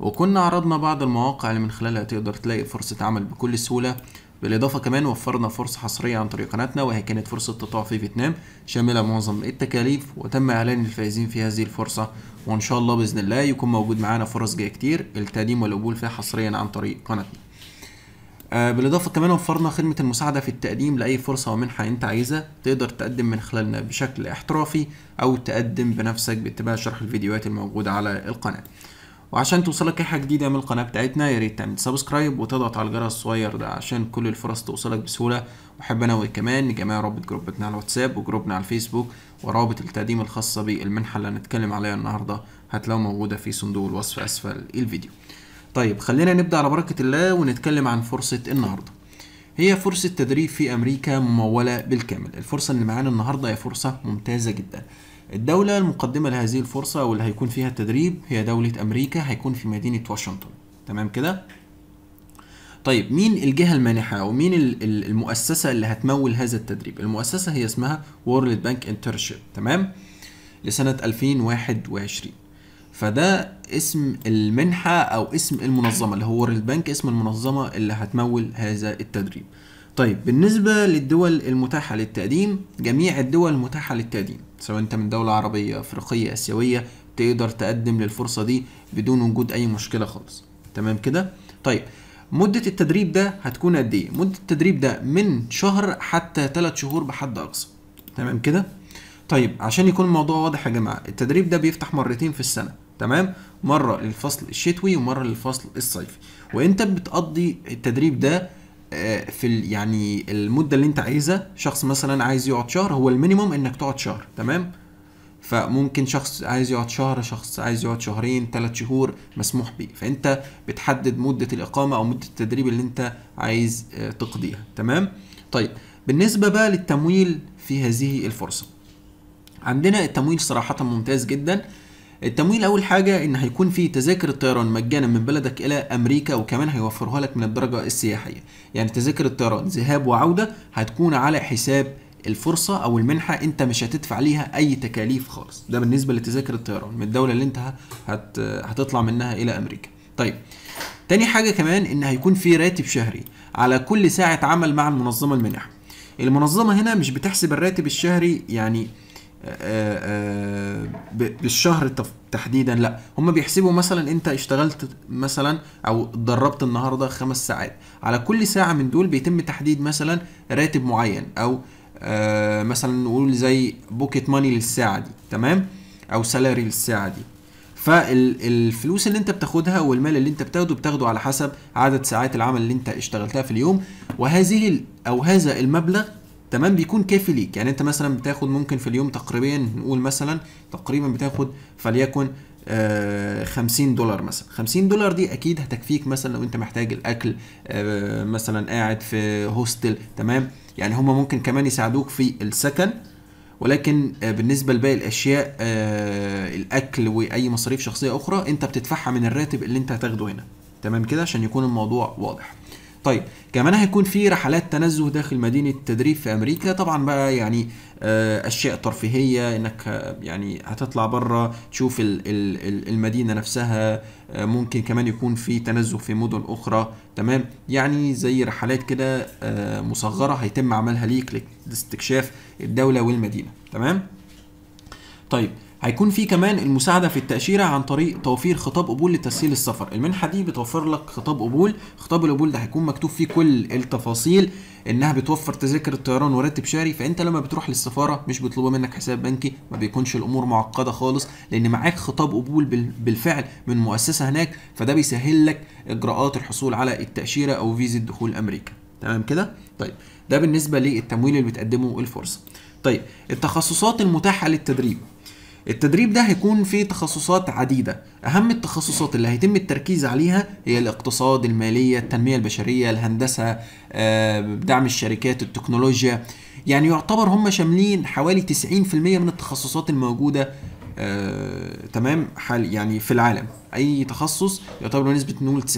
وكنا عرضنا بعض المواقع اللي من خلالها تقدر تلاقي فرصة عمل بكل سهولة بالإضافة كمان وفرنا فرصة حصرية عن طريق قناتنا وهي كانت فرصة تطوع في فيتنام شاملة معظم التكاليف وتم إعلان الفائزين في هذه الفرصة وإن شاء الله بإذن الله يكون موجود معانا فرص جاية كتير التقديم والقبول فيها حصريا عن طريق قناتنا. آه، بالإضافة كمان وفرنا خدمة المساعدة في التقديم لأي فرصة ومنحة أنت عايزها تقدر تقدم من خلالنا بشكل احترافي أو تقدم بنفسك باتباع شرح الفيديوهات الموجودة على القناة. وعشان توصلك اي حاجه جديده من القناه بتاعتنا يا ريت تعمل سبسكرايب وتضغط على الجرس الصغير ده عشان كل الفرص توصلك بسهوله واحب انوي كمان جميع رابط جروبتنا على الواتساب وجروبنا على الفيسبوك ورابط التقديم الخاصه بالمنحه اللي هنتكلم عليها النهارده هتلاقوها موجوده في صندوق الوصف اسفل الفيديو طيب خلينا نبدا على بركه الله ونتكلم عن فرصه النهارده هي فرصة تدريب في أمريكا ممولة بالكامل الفرصة اللي معانا النهاردة هي فرصة ممتازة جدا الدولة المقدمة لهذه الفرصة واللي هيكون فيها التدريب هي دولة أمريكا هيكون في مدينة واشنطن تمام كده؟ طيب مين الجهة المانحة أو مين المؤسسة اللي هتمول هذا التدريب؟ المؤسسة هي اسمها وورلد بانك انترشيب تمام؟ لسنة 2021 فده اسم المنحة أو اسم المنظمة اللي هو وورلد بانك اسم المنظمة اللي هتمول هذا التدريب طيب بالنسبة للدول المتاحة للتقديم جميع الدول متاحة للتقديم سواء انت من دولة عربية افريقية اسيوية تقدر تقدم للفرصة دي بدون وجود اي مشكلة خالص تمام كده طيب مدة التدريب ده هتكون قد ايه مدة التدريب ده من شهر حتى 3 شهور بحد اقصى تمام كده طيب عشان يكون الموضوع واضح يا جماعة التدريب ده بيفتح مرتين في السنة تمام مرة للفصل الشتوي ومرة للفصل الصيفي وانت بتقضي التدريب ده آه، في يعني المده اللي انت عايزها شخص مثلا عايز يقعد شهر هو المينيموم انك تقعد شهر تمام فممكن شخص عايز يقعد شهر شخص عايز يقعد شهرين ثلاث شهور مسموح بيه فانت بتحدد مده الاقامه او مده التدريب اللي انت عايز آه، تقضيها تمام طيب بالنسبه بقى للتمويل في هذه الفرصه عندنا التمويل صراحه ممتاز جدا التمويل اول حاجه ان هيكون في تذاكر الطيران مجانا من بلدك الى امريكا وكمان هيوفرها لك من الدرجه السياحيه يعني تذاكر الطيران ذهاب وعوده هتكون على حساب الفرصة أو المنحة أنت مش هتدفع ليها أي تكاليف خالص ده بالنسبة لتذاكر الطيران من الدولة اللي أنت هت... هتطلع منها إلى أمريكا طيب تاني حاجة كمان إن هيكون في راتب شهري على كل ساعة عمل مع المنظمة المنح المنظمة هنا مش بتحسب الراتب الشهري يعني بالشهر تحديدا لا هم بيحسبوا مثلا انت اشتغلت مثلا او اتدربت النهارده خمس ساعات على كل ساعه من دول بيتم تحديد مثلا راتب معين او آه، مثلا نقول زي بوكيت ماني للساعه دي تمام او سالاري للساعه دي فالفلوس اللي انت بتاخدها والمال اللي انت بتاخده بتاخده على حسب عدد ساعات العمل اللي انت اشتغلتها في اليوم وهذه او هذا المبلغ تمام بيكون كافي ليك يعني انت مثلا بتاخد ممكن في اليوم تقريبا نقول مثلا تقريبا بتاخد فليكن آه 50 دولار مثلا 50 دولار دي اكيد هتكفيك مثلا لو انت محتاج الاكل آه مثلا قاعد في هوستل تمام يعني هما ممكن كمان يساعدوك في السكن ولكن آه، بالنسبه لباقي الاشياء آه، الاكل واي مصاريف شخصيه اخرى انت بتدفعها من الراتب اللي انت هتاخده هنا تمام كده عشان يكون الموضوع واضح طيب كمان هيكون في رحلات تنزه داخل مدينه التدريب في امريكا طبعا بقى يعني آه، اشياء ترفيهيه انك آه، يعني هتطلع بره تشوف المدينه نفسها آه، ممكن كمان يكون في تنزه في مدن اخرى تمام يعني زي رحلات كده مصغره هيتم عملها ليك لاستكشاف الدوله والمدينه تمام طيب هيكون في كمان المساعده في التاشيره عن طريق توفير خطاب قبول لتسهيل السفر المنحه دي بتوفر لك خطاب قبول خطاب القبول ده هيكون مكتوب فيه كل التفاصيل انها بتوفر تذاكر الطيران وراتب شهري فانت لما بتروح للسفاره مش بيطلبوا منك حساب بنكي ما بيكونش الامور معقده خالص لان معاك خطاب قبول بالفعل من مؤسسه هناك فده بيسهل لك اجراءات الحصول على التاشيره او فيزا دخول امريكا تمام كده طيب ده بالنسبه للتمويل اللي بتقدمه الفرصه طيب التخصصات المتاحه للتدريب التدريب ده هيكون فيه تخصصات عديدة أهم التخصصات اللي هيتم التركيز عليها هي الاقتصاد المالية التنمية البشرية الهندسة آه، دعم الشركات التكنولوجيا يعني يعتبر هم شاملين حوالي 90% من التخصصات الموجودة آه، تمام حال يعني في العالم اي تخصص يعتبر نسبه نقول 90%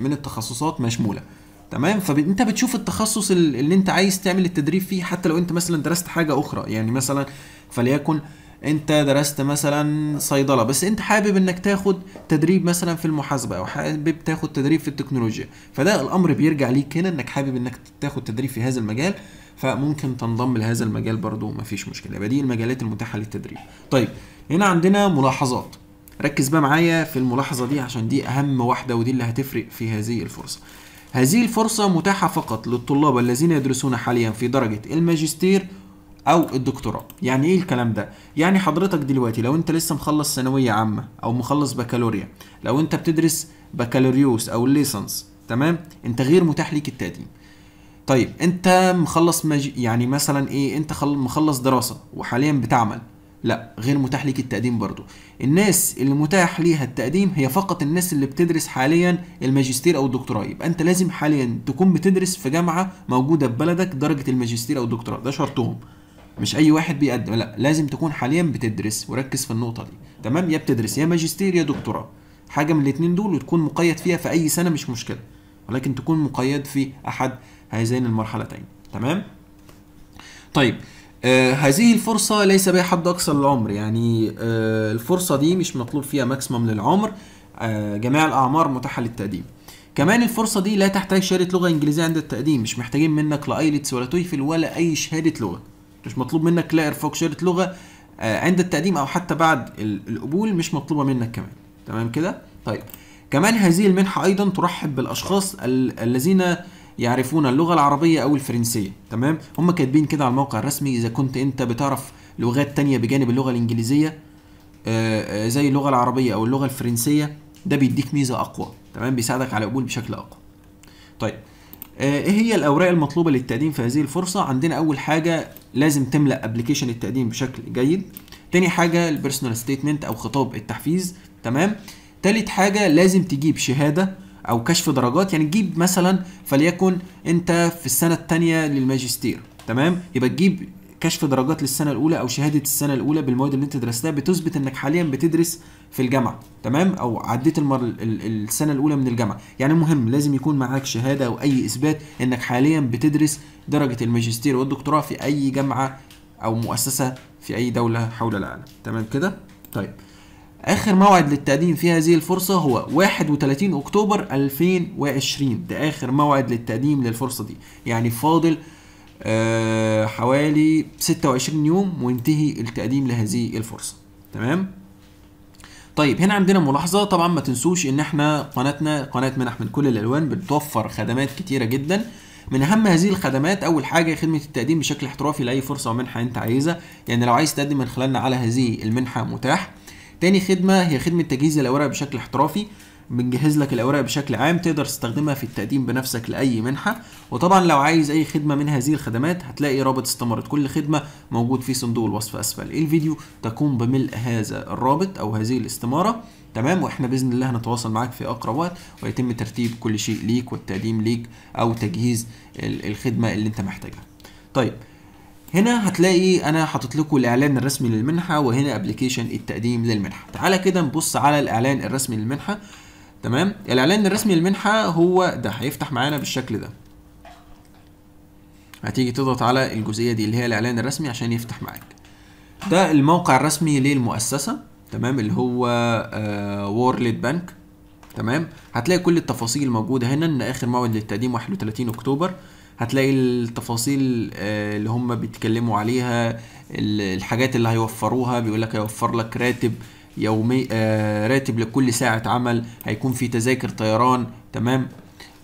من التخصصات مشموله تمام فانت بتشوف التخصص اللي انت عايز تعمل التدريب فيه حتى لو انت مثلا درست حاجه اخرى يعني مثلا فليكن انت درست مثلا صيدله بس انت حابب انك تاخد تدريب مثلا في المحاسبه او حابب تاخد تدريب في التكنولوجيا فده الامر بيرجع ليك هنا انك حابب انك تاخد تدريب في هذا المجال فممكن تنضم لهذا المجال برضو مفيش مشكله يبقى دي المجالات المتاحه للتدريب طيب هنا عندنا ملاحظات ركز بقى معايا في الملاحظه دي عشان دي اهم واحده ودي اللي هتفرق في هذه الفرصه هذه الفرصة متاحة فقط للطلاب الذين يدرسون حاليا في درجة الماجستير او الدكتوراه يعني ايه الكلام ده يعني حضرتك دلوقتي لو انت لسه مخلص ثانويه عامه او مخلص بكالوريا لو انت بتدرس بكالوريوس او ليسنس تمام انت غير متاح ليك التقديم طيب انت مخلص مج... يعني مثلا ايه انت خل... مخلص دراسه وحاليا بتعمل لا غير متاح ليك التقديم برضو الناس اللي متاح ليها التقديم هي فقط الناس اللي بتدرس حاليا الماجستير او الدكتوراه يبقى انت لازم حاليا تكون بتدرس في جامعه موجوده في بلدك درجه الماجستير او الدكتوراه ده شرطهم مش اي واحد بيقدم لا لازم تكون حاليا بتدرس وركز في النقطه دي تمام يا بتدرس يا ماجستير يا دكتوراه حاجه من الاثنين دول وتكون مقيد فيها في اي سنه مش مشكله ولكن تكون مقيد في احد هذين المرحلتين تمام طيب آه هذه الفرصة ليس بها حد أقصى للعمر يعني آه الفرصة دي مش مطلوب فيها ماكسيمم للعمر آه جميع الأعمار متاحة للتقديم كمان الفرصة دي لا تحتاج شهادة لغة إنجليزية عند التقديم مش محتاجين منك لا أيلتس ولا تويفل ولا أي شهادة لغة مش مطلوب منك تلاقي ارفاق شهاده لغه آه، عند التقديم او حتى بعد القبول مش مطلوبه منك كمان تمام كده طيب كمان هذه المنحه ايضا ترحب بالاشخاص الذين يعرفون اللغه العربيه او الفرنسيه تمام هم كاتبين كده على الموقع الرسمي اذا كنت انت بتعرف لغات تانية بجانب اللغه الانجليزيه آه، آه، زي اللغه العربيه او اللغه الفرنسيه ده بيديك ميزه اقوى تمام بيساعدك على القبول بشكل اقوى طيب آه، ايه هي الاوراق المطلوبه للتقديم في هذه الفرصه عندنا اول حاجه لازم تملا ابلكيشن التقديم بشكل جيد تاني حاجه البيرسونال ستيتمنت او خطاب التحفيز تمام تالت حاجه لازم تجيب شهاده او كشف درجات يعني تجيب مثلا فليكن انت في السنه الثانيه للماجستير تمام يبقى تجيب كشف درجات للسنه الاولى او شهاده السنه الاولى بالمواد اللي انت درستها بتثبت انك حاليا بتدرس في الجامعه تمام او عديت المر... السنه الاولى من الجامعه يعني المهم لازم يكون معاك شهاده او اي اثبات انك حاليا بتدرس درجه الماجستير والدكتوراه في اي جامعه او مؤسسه في اي دوله حول العالم تمام كده طيب اخر موعد للتقديم في هذه الفرصه هو 31 اكتوبر 2020 ده اخر موعد للتقديم للفرصه دي يعني فاضل آه، حوالي 26 يوم وينتهي التقديم لهذه الفرصة تمام طيب هنا عندنا ملاحظة طبعا ما تنسوش ان احنا قناتنا قناة منح من كل الالوان بتوفر خدمات كتيرة جدا من اهم هذه الخدمات اول حاجه خدمه التقديم بشكل احترافي لاي فرصه ومنحه انت عايزها يعني لو عايز تقدم من خلالنا على هذه المنحه متاح تاني خدمه هي خدمه تجهيز الاوراق بشكل احترافي بنجهز لك الاوراق بشكل عام تقدر تستخدمها في التقديم بنفسك لاي منحه وطبعا لو عايز اي خدمه من هذه الخدمات هتلاقي رابط استماره كل خدمه موجود في صندوق الوصف اسفل إيه الفيديو تقوم بملء هذا الرابط او هذه الاستماره تمام واحنا باذن الله هنتواصل معاك في اقرب وقت ويتم ترتيب كل شيء ليك والتقديم ليك او تجهيز الخدمه اللي انت محتاجها طيب هنا هتلاقي انا حاطط لكم الاعلان الرسمي للمنحه وهنا ابلكيشن التقديم للمنحه تعالى كده نبص على الاعلان الرسمي للمنحه تمام الاعلان الرسمي للمنحه هو ده هيفتح معانا بالشكل ده هتيجي تضغط على الجزئيه دي اللي هي الاعلان الرسمي عشان يفتح معاك ده الموقع الرسمي للمؤسسه تمام اللي هو آه وورلد بنك تمام هتلاقي كل التفاصيل موجوده هنا ان اخر موعد للتقديم 31 اكتوبر هتلاقي التفاصيل آه، اللي هم بيتكلموا عليها الحاجات اللي هيوفروها بيقول لك هيوفر لك راتب يومي آه راتب لكل ساعة عمل هيكون في تذاكر طيران تمام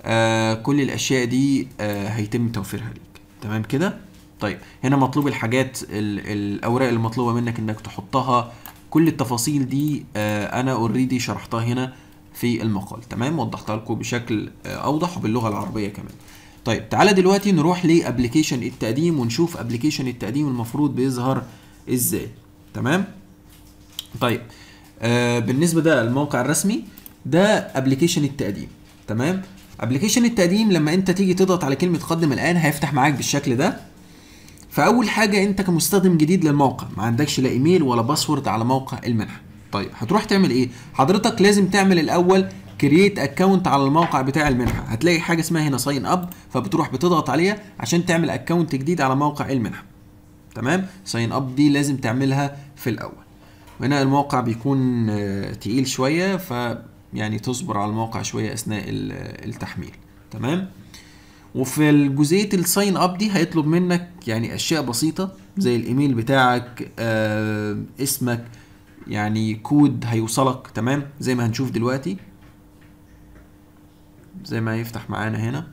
آه كل الأشياء دي آه هيتم توفيرها ليك تمام كده طيب هنا مطلوب الحاجات الأوراق المطلوبة منك إنك تحطها كل التفاصيل دي آه أنا اوريدي شرحتها هنا في المقال تمام وضحتها لكم بشكل آه، أوضح وباللغة العربية كمان طيب تعالى دلوقتي نروح لابلكيشن التقديم ونشوف ابلكيشن التقديم المفروض بيظهر ازاي تمام طيب آه بالنسبه ده الموقع الرسمي ده ابلكيشن التقديم تمام ابلكيشن التقديم لما انت تيجي تضغط على كلمه قدم الان هيفتح معاك بالشكل ده فاول حاجه انت كمستخدم جديد للموقع ما عندكش لا ايميل ولا باسورد على موقع المنحه طيب هتروح تعمل ايه حضرتك لازم تعمل الاول كرييت اكونت على الموقع بتاع المنحه هتلاقي حاجه اسمها هنا ساين اب فبتروح بتضغط عليها عشان تعمل اكونت جديد على موقع المنحه تمام ساين اب دي لازم تعملها في الاول وهنا الموقع بيكون آه، تقيل شوية ف يعني تصبر على الموقع شوية أثناء التحميل تمام وفي جزئية الساين اب دي هيطلب منك يعني أشياء بسيطة زي الإيميل بتاعك آه، اسمك يعني كود هيوصلك تمام زي ما هنشوف دلوقتي زي ما هيفتح معانا هنا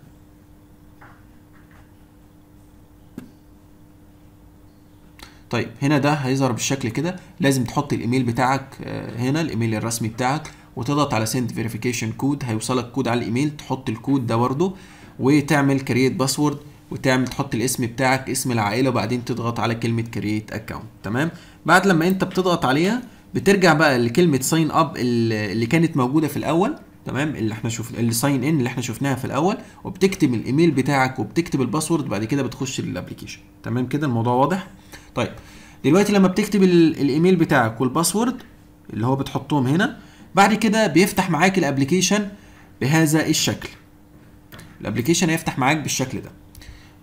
طيب هنا ده هيظهر بالشكل كده لازم تحط الايميل بتاعك آه، هنا الايميل الرسمي بتاعك وتضغط على سند فيريفيكيشن كود هيوصلك كود على الايميل تحط الكود ده برده وتعمل كرييت باسورد وتعمل تحط الاسم بتاعك اسم العائله وبعدين تضغط على كلمه كرييت اكونت تمام بعد لما انت بتضغط عليها بترجع بقى لكلمه ساين اب اللي كانت موجوده في الاول تمام اللي احنا شوف اللي ساين ان اللي احنا شفناها في الاول وبتكتب الايميل بتاعك وبتكتب الباسورد بعد كده بتخش للابلكيشن تمام كده الموضوع واضح طيب دلوقتي لما بتكتب الايميل بتاعك والباسورد اللي هو بتحطهم هنا بعد كده بيفتح معاك الابلكيشن بهذا الشكل الابلكيشن هيفتح معاك بالشكل ده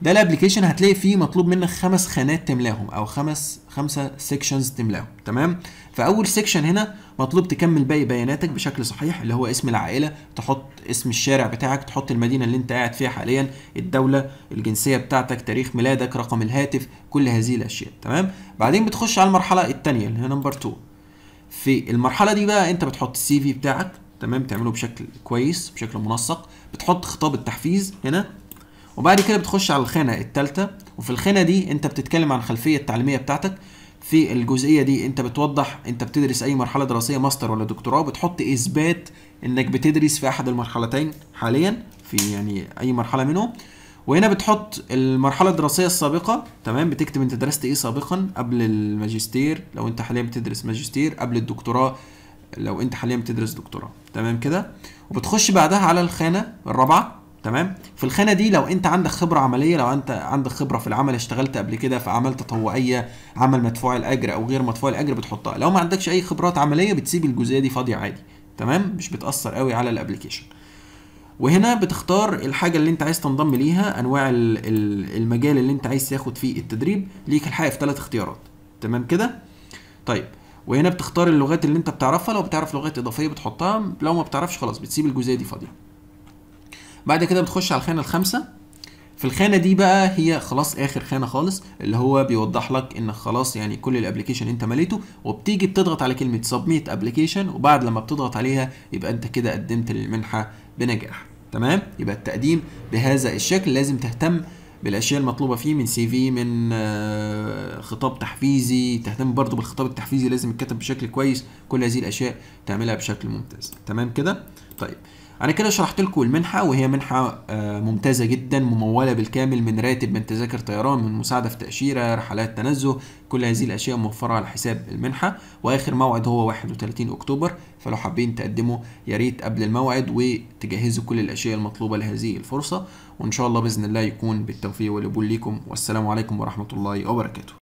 ده الابلكيشن هتلاقي فيه مطلوب منك خمس خانات تملاهم او خمس خمسه سيكشنز تملاهم تمام فاول سيكشن هنا مطلوب تكمل باقي بياناتك بشكل صحيح اللي هو اسم العائله تحط اسم الشارع بتاعك تحط المدينه اللي انت قاعد فيها حاليا الدوله الجنسيه بتاعتك تاريخ ميلادك رقم الهاتف كل هذه الاشياء تمام بعدين بتخش على المرحله الثانيه اللي هي نمبر 2 في المرحله دي بقى انت بتحط السي في بتاعك تمام تعمله بشكل كويس بشكل منسق بتحط خطاب التحفيز هنا وبعد كده بتخش على الخانه الثالثه وفي الخانه دي انت بتتكلم عن الخلفيه التعليميه بتاعتك في الجزئيه دي انت بتوضح انت بتدرس اي مرحله دراسيه ماستر ولا دكتوراه بتحط اثبات انك بتدرس في احد المرحلتين حاليا في يعني اي مرحله منهم وهنا بتحط المرحله الدراسيه السابقه تمام بتكتب انت درست ايه سابقا قبل الماجستير لو انت حاليا بتدرس ماجستير قبل الدكتوراه لو انت حاليا بتدرس دكتوراه تمام كده وبتخش بعدها على الخانه الرابعه تمام في الخانه دي لو انت عندك خبره عمليه لو انت عندك خبره في العمل اشتغلت قبل كده في اعمال تطوعيه عمل مدفوع الاجر او غير مدفوع الاجر بتحطها لو ما عندكش اي خبرات عمليه بتسيب الجزئيه دي فاضيه عادي تمام مش بتاثر قوي على الابلكيشن وهنا بتختار الحاجة اللي انت عايز تنضم ليها انواع المجال اللي انت عايز تاخد فيه التدريب ليك الحقيقة في ثلاث اختيارات تمام كده طيب وهنا بتختار اللغات اللي انت بتعرفها لو بتعرف لغات اضافية بتحطها لو ما بتعرفش خلاص بتسيب الجزئية دي فاضية بعد كده بتخش على الخانه الخامسه في الخانه دي بقى هي خلاص اخر خانه خالص اللي هو بيوضح لك ان خلاص يعني كل الابلكيشن انت مليته وبتيجي بتضغط على كلمه سبميت ابلكيشن وبعد لما بتضغط عليها يبقى انت كده قدمت للمنحه بنجاح تمام يبقى التقديم بهذا الشكل لازم تهتم بالاشياء المطلوبه فيه من سي في من آه، خطاب تحفيزي تهتم برضو بالخطاب التحفيزي لازم يتكتب بشكل كويس كل هذه الاشياء تعملها بشكل ممتاز تمام كده طيب انا كده شرحت لكم المنحه وهي منحه آه، ممتازه جدا مموله بالكامل من راتب من تذاكر طيران من مساعده في تاشيره رحلات تنزه كل هذه الاشياء موفره على حساب المنحه واخر موعد هو 31 اكتوبر فلو حابين تقدموا يا ريت قبل الموعد وتجهزوا كل الاشياء المطلوبه لهذه الفرصه وان شاء الله باذن الله يكون بالتوفيق والقبول ليكم والسلام عليكم ورحمه الله وبركاته